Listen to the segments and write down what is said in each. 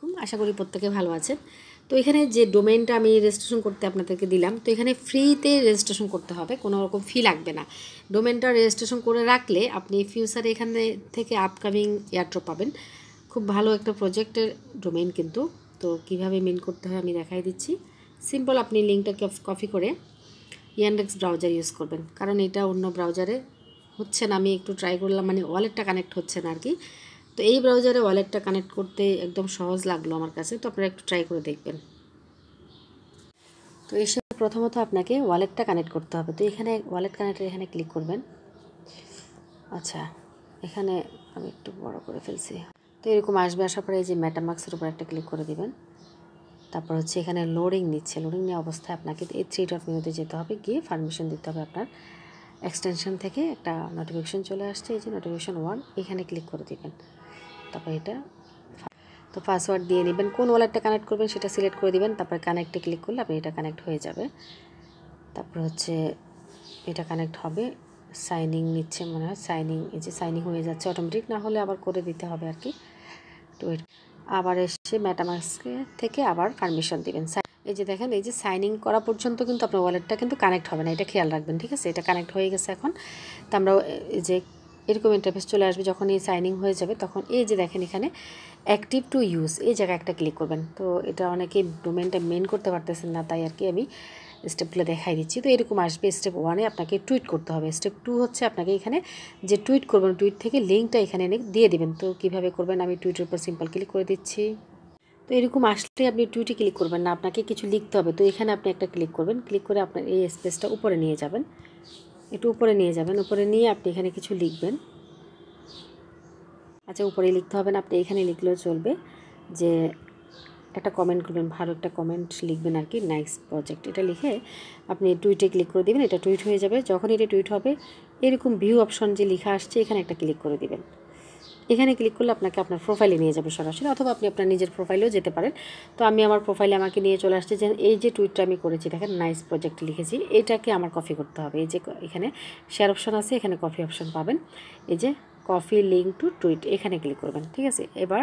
আলাইকুম আশা করি প্রত্যেকে ভালো আছেন তো এখানে যে ডোমেনটা আমি রেজিস্ট্রেশন করতে আপনাদেরকে দিলাম তো এখানে ফ্রিতে রেজিস্ট্রেশন করতে হবে কোনো রকম ফি লাগবে না ডোমেনটা রেজিস্ট্রেশন করে রাখলে আপনি ফিউচারে এখানে থেকে আপকামিং এয়ারড্রপ পাবেন খুব ভালো একটা প্রজেক্টের ডোমেন কিন্তু তো কিভাবে মেন করতে হয় আমি দেখাই দিচ্ছি সিম্পল আপনি লিঙ্কটা কপি করে ইয়ানডেক্স ব্রাউজার ইউজ করবেন কারণ এটা অন্য ব্রাউজারে হচ্ছে না আমি একটু ট্রাই করলাম মানে ওয়ালেটটা কানেক্ট হচ্ছে না আর কি তো এই ব্রাউজারে ওয়ালেটটা কানেক্ট করতে একদম সহজ লাগলো আমার কাছে তো আপনারা একটু ট্রাই করে দেখবেন তো এসে প্রথমত আপনাকে ওয়ালেটটা কানেক্ট করতে হবে তো এখানে ওয়ালেট কানেক্টের এখানে ক্লিক করবেন আচ্ছা এখানে আমি একটু বড় করে ফেলছি তো এরকম আসবে আসার পরে এই যে ম্যাটামাক্সের উপর একটা ক্লিক করে দিবেন তারপর হচ্ছে এখানে লোডিং নিচ্ছে লোডিং নেওয়া অবস্থায় আপনাকে এই থ্রি ডট মেনুতে যেতে হবে গিয়ে পারমিশন দিতে হবে আপনার এক্সটেনশন থেকে একটা নোটিফিকেশন চলে আসছে এই যে নোটিফিকেশান ওয়ান এখানে ক্লিক করে দিবেন তারপর এটা তো পাসওয়ার্ড দিয়ে নেবেন কোন ওয়ালেটটা কানেক্ট করবেন সেটা সিলেক্ট করে দিবেন তারপর কানেক্টে ক্লিক করলে আপনি এটা কানেক্ট হয়ে যাবে তারপর হচ্ছে এটা কানেক্ট হবে সাইনিং নিচ্ছে মনে হয় সাইনিং এই যে সাইনিং হয়ে যাচ্ছে অটোমেটিক না হলে আবার করে দিতে হবে আর কি তো আবার এসে ম্যাটামাক্সকে থেকে আবার পারমিশন দিবেন এই যে দেখেন এই যে সাইনিং করা পর্যন্ত কিন্তু আপনার ওয়ালেটটা কিন্তু কানেক্ট হবে না এটা খেয়াল রাখবেন ঠিক আছে এটা কানেক্ট হয়ে গেছে এখন তো আমরা এই যে এরকম ইন্টারফেস চলে আসবে যখন এই সাইনিং হয়ে যাবে তখন এই যে দেখেন এখানে অ্যাক্টিভ টু ইউজ এই জায়গায় একটা ক্লিক করবেন তো এটা অনেকে ডোমেনটা মেন করতে পারতেছেন না তাই আর কি আমি স্টেপগুলো দেখাই দিচ্ছি তো এরকম আসবে স্টেপ ওয়ানে আপনাকে টুইট করতে হবে স্টেপ টু হচ্ছে আপনাকে এখানে যে টুইট করবেন টুইট থেকে লিঙ্কটা এখানে এনে দিয়ে দেবেন তো কীভাবে করবেন আমি টুইটের উপর সিম্পল ক্লিক করে দিচ্ছি তো এরকম আসলে আপনি টুইটে ক্লিক করবেন না আপনাকে কিছু লিখতে হবে তো এখানে আপনি একটা ক্লিক করবেন ক্লিক করে আপনার এই স্পেসটা উপরে নিয়ে যাবেন একটু উপরে নিয়ে যাবেন উপরে নিয়ে আপনি এখানে কিছু লিখবেন আচ্ছা উপরে লিখতে হবে না আপনি এখানে লিখলেও চলবে যে একটা কমেন্ট করবেন ভালো একটা কমেন্ট লিখবেন আর কি নাইস প্রজেক্ট এটা লিখে আপনি টুইটে ক্লিক করে দেবেন এটা টুইট হয়ে যাবে যখন এটা টুইট হবে এরকম ভিউ অপশন যে লিখা আসছে এখানে একটা ক্লিক করে দেবেন এখানে ক্লিক করলে আপনাকে আপনার প্রোফাইলে নিয়ে যাবে সরাসরি অথবা আপনি আপনার নিজের প্রোফাইলেও যেতে পারেন তো আমি আমার প্রোফাইলে আমাকে নিয়ে চলে আসছে যে এই যে টুইটটা আমি করেছি দেখেন নাইস প্রজেক্ট লিখেছি এটাকে আমার কফি করতে হবে এই যে এখানে শেয়ার অপশন আছে এখানে কফি অপশন পাবেন এই যে কফি লিঙ্ক টু টুইট এখানে ক্লিক করবেন ঠিক আছে এবার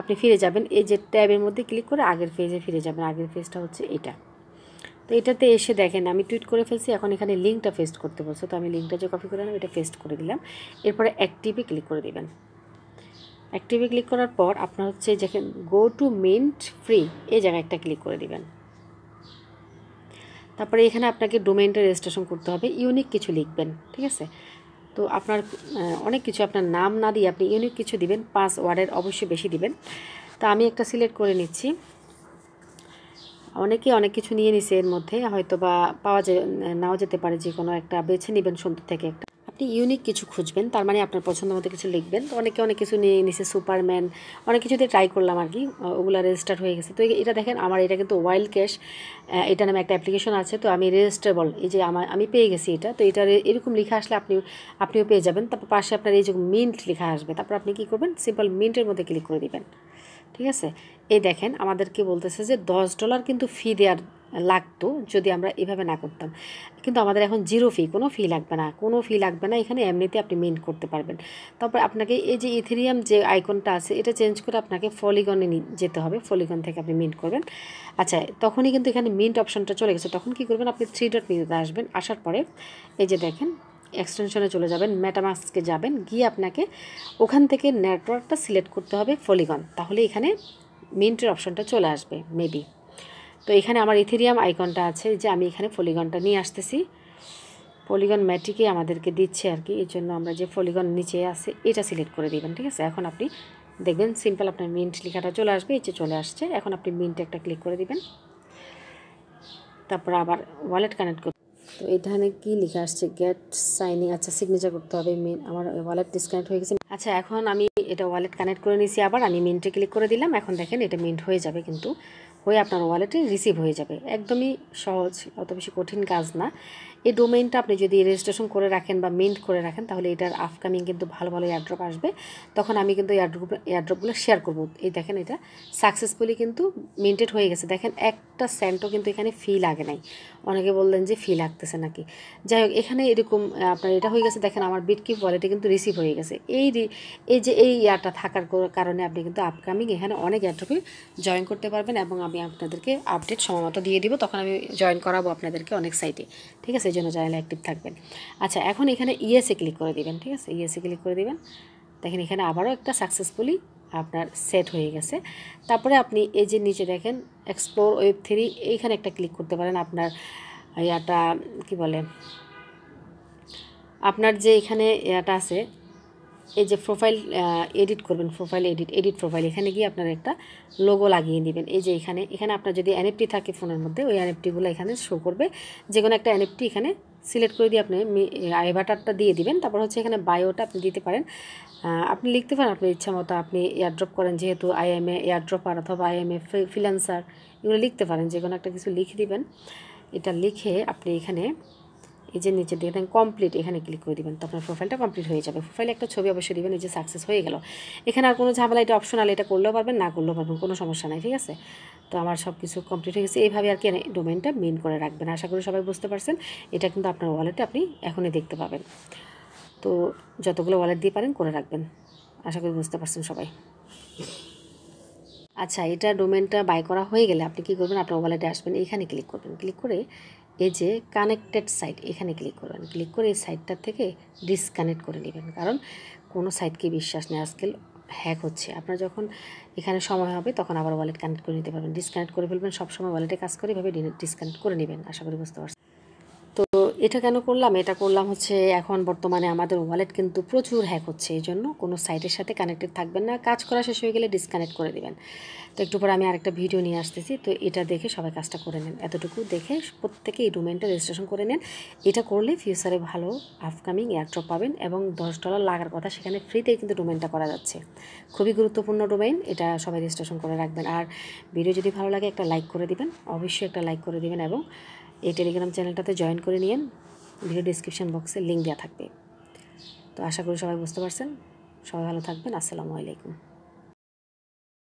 আপনি ফিরে যাবেন এই যে ট্যাবের মধ্যে ক্লিক করে আগের ফেজে ফিরে যাবেন আগের ফেজটা হচ্ছে এটা তো এটাতে এসে দেখেন আমি টুইট করে ফেলছি এখন এখানে লিঙ্কটা ফেস্ট করতে বলছে তো আমি লিঙ্কটা যে কপি করে এটা ফেস্ট করে দিলাম এরপরে অ্যাক্টিভে ক্লিক করে দিবেন অ্যাক্টিভে ক্লিক করার পর আপনার হচ্ছে যেখানে গো টু মিন্ট ফ্রি এই জায়গায় একটা ক্লিক করে দিবেন তারপরে এখানে আপনাকে ডোমেনটা রেজিস্ট্রেশন করতে হবে ইউনিক কিছু লিখবেন ঠিক আছে তো আপনার অনেক কিছু আপনার নাম না দিয়ে আপনি ইউনিক কিছু দিবেন পাসওয়ার্ডের অবশ্যই বেশি দিবেন তা আমি একটা সিলেক্ট করে নিচ্ছি অনেকে অনেক কিছু নিয়ে নিছে এর মধ্যে হয়তো বা পাওয়া যায় নাও যেতে পারে যে কোনো একটা বেছে নেবেন সুন্দর থেকে একটা আপনি ইউনিক কিছু খুঁজবেন তার মানে আপনার পছন্দ মতো কিছু লিখবেন তো অনেকে অনেক কিছু নিয়ে নিছে সুপারম্যান অনেক কিছুতে ট্রাই করলাম আর কি ওগুলো রেজিস্টার হয়ে গেছে তো এটা দেখেন আমার এটা কিন্তু ওয়াইল্ড ক্যাশ এটা নামে একটা অ্যাপ্লিকেশন আছে তো আমি রেজিস্টারেবল এই যে আমার আমি পেয়ে গেছি এটা তো এটা এরকম লিখা আসলে আপনি আপনিও পেয়ে যাবেন তারপর পাশে আপনার এই যে মিন্ট লেখা আসবে তারপর আপনি কী করবেন সিম্পল মিন্টের মধ্যে ক্লিক করে দেবেন ঠিক আছে এই দেখেন আমাদেরকে বলতেছে যে দশ ডলার কিন্তু ফি দেওয়ার লাগতো যদি আমরা এভাবে না করতাম কিন্তু আমাদের এখন জিরো ফি কোনো ফি লাগবে না কোনো ফি লাগবে না এখানে এমনিতে আপনি মেন করতে পারবেন তারপর আপনাকে এই যে ইথেরিয়াম যে আইকনটা আছে এটা চেঞ্জ করে আপনাকে ফলিগনে যেতে হবে ফলিগন থেকে আপনি মিন্ট করবেন আচ্ছা তখনই কিন্তু এখানে মিন্ট অপশনটা চলে গেছে তখন কি করবেন আপনি থ্রি ডট নিতে আসবেন আসার পরে এই যে দেখেন এক্সটেনশনে চলে যাবেন মেটামাস্কে যাবেন গিয়ে আপনাকে ওখান থেকে নেটওয়ার্কটা সিলেক্ট করতে হবে ফলিগন তাহলে এখানে মিন্টের অপশনটা চলে আসবে মেবি তো এখানে আমার ইথেরিয়াম আইকনটা আছে যে আমি এখানে ফলিগনটা নিয়ে আসতেছি পলিগন ম্যাটিকে আমাদেরকে দিচ্ছে আর কি এর জন্য আমরা যে ফলিগন নিচে আছে এটা সিলেক্ট করে দেবেন ঠিক আছে এখন আপনি দেখবেন সিম্পল আপনার মিন্ট লেখাটা চলে আসবে এই চলে আসছে এখন আপনি মিন্ট একটা ক্লিক করে দিবেন তারপর আবার ওয়ালেট কানেক্ট করতে তো এখানে কি লেখা আসছে গেট সাইনিং আচ্ছা সিগনেচার করতে হবে মেন আমার ওয়ালেট ডিসকানেক্ট হয়ে গেছে আচ্ছা এখন আমি এটা ওয়ালেট কানেক্ট করে নিয়েছি আবার আমি মিন্টে ক্লিক করে দিলাম এখন দেখেন এটা মিন্ট হয়ে যাবে কিন্তু হয়ে আপনার ওয়ালেটে রিসিভ হয়ে যাবে একদমই সহজ অত বেশি কঠিন কাজ না এই ডোমেনটা আপনি যদি রেজিস্ট্রেশন করে রাখেন বা মেন্ট করে রাখেন তাহলে এটার আপকামিং কিন্তু ভালো ভালো এয়ারড্রপ আসবে তখন আমি কিন্তু এয়ারড্রপ এয়ারড্রপগুলো শেয়ার করব এই দেখেন এটা সাকসেসফুলি কিন্তু মেনটেড হয়ে গেছে দেখেন একটা সেন্টও কিন্তু এখানে ফি লাগে নাই অনেকে বললেন যে ফি লাগতেছে নাকি যাই হোক এখানে এরকম আপনার এটা হয়ে গেছে দেখেন আমার বিটকি ওয়ালেটে কিন্তু রিসিভ হয়ে গেছে এই এই যে এই ইয়ারটা থাকার কারণে আপনি কিন্তু আপকামিং এখানে অনেক এয়ারড্রপে জয়েন করতে পারবেন এবং আমি আপনাদেরকে আপডেট সময়মতো দিয়ে দিব তখন আমি জয়েন করাবো আপনাদেরকে অনেক সাইটে ঠিক আছে জন্য চ্যানেলে অ্যাক্টিভ থাকবেন আচ্ছা এখন এখানে ইয়েসে ক্লিক করে দিবেন ঠিক আছে ইয়েসে ক্লিক করে দিবেন দেখেন এখানে আবারও একটা সাকসেসফুলি আপনার সেট হয়ে গেছে তারপরে আপনি এই যে নিচে দেখেন এক্সপ্লোর ওয়েব থ্রি এইখানে একটা ক্লিক করতে পারেন আপনার ইয়াটা কি বলে আপনার যে এখানে ইয়াটা আছে এই যে প্রোফাইল এডিট করবেন প্রোফাইল এডিট এডিট প্রোফাইল এখানে গিয়ে আপনার একটা লোগো লাগিয়ে দিবেন এই যে এখানে এখানে আপনার যদি এনএফটি থাকে ফোনের মধ্যে ওই এনএফটিগুলো এখানে শো করবে যে কোনো একটা এনএফটি এখানে সিলেক্ট করে দিয়ে আপনি আইভাটারটা দিয়ে দিবেন তারপর হচ্ছে এখানে বায়োটা আপনি দিতে পারেন আপনি লিখতে পারেন আপনার ইচ্ছা মতো আপনি এয়ারড্রপ করেন যেহেতু আইএমএ এয়ারড্রপার অথবা আইএমএ ফ্রিল্যান্সার এগুলো লিখতে পারেন যে কোনো একটা কিছু লিখে দিবেন এটা লিখে আপনি এখানে এই যে নিচে দিয়ে কমপ্লিট এখানে ক্লিক করে দেবেন তো আপনার প্রোফাইলটা কমপ্লিট হয়ে যাবে প্রোফাইলে একটা ছবি অবশ্যই দেবেন এই যে সাকসেস হয়ে গেল এখানে আর কোনো ঝামেলা এটা অপশনাল এটা করলেও পারবেন না করলেও পারবেন কোনো সমস্যা নাই ঠিক আছে তো আমার সব কিছু কমপ্লিট হয়ে গেছে এইভাবে আর কি ডোমেনটা মেন করে রাখবেন আশা করি সবাই বুঝতে পারছেন এটা কিন্তু আপনার ওয়ালেটে আপনি এখনই দেখতে পাবেন তো যতগুলো ওয়ালেট দিয়ে পারেন করে রাখবেন আশা করি বুঝতে পারছেন সবাই আচ্ছা এটা ডোমেনটা বাই করা হয়ে গেলে আপনি কী করবেন আপনার ওয়ালেটে আসবেন এখানে ক্লিক করবেন ক্লিক করে এই যে কানেক্টেড সাইট এখানে ক্লিক করবেন ক্লিক করে এই সাইটটা থেকে ডিসকানেক্ট করে নেবেন কারণ কোনো সাইটকে বিশ্বাস নেই আজকাল হ্যাক হচ্ছে আপনার যখন এখানে সময় হবে তখন আবার ওয়ালেট কানেক্ট করে নিতে পারবেন ডিসকানেক্ট করে ফেলবেন সবসময় ওয়ালেটে কাজ করে এভাবে ডিসকানেক্ট করে নেবেন আশা করি বুঝতে পারছি তো এটা কেন করলাম এটা করলাম হচ্ছে এখন বর্তমানে আমাদের ওয়ালেট কিন্তু প্রচুর হ্যাক হচ্ছে এই জন্য কোনো সাইটের সাথে কানেক্টেড থাকবেন না কাজ করা শেষ হয়ে গেলে ডিসকানেক্ট করে দেবেন তো একটু পরে আমি আরেকটা ভিডিও নিয়ে আসতেছি তো এটা দেখে সবাই কাজটা করে নেন এতটুকু দেখে প্রত্যেকে এই ডোমেনটা রেজিস্ট্রেশন করে নেন এটা করলে ফিউচারে ভালো আপকামিং এয়ারড্রপ পাবেন এবং দশ ডলার লাগার কথা সেখানে ফ্রিতে কিন্তু ডোমেনটা করা যাচ্ছে খুবই গুরুত্বপূর্ণ ডোমেন এটা সবাই রেজিস্ট্রেশন করে রাখবেন আর ভিডিও যদি ভালো লাগে একটা লাইক করে দিবেন অবশ্যই একটা লাইক করে দিবেন এবং এই টেলিগ্রাম চ্যানেলটাতে জয়েন করে নিন ভিডিও ডিসক্রিপশান বক্সে লিঙ্ক দেওয়া থাকবে তো আশা করি সবাই বুঝতে পারছেন সবাই ভালো থাকবেন আসসালামু আলাইকুম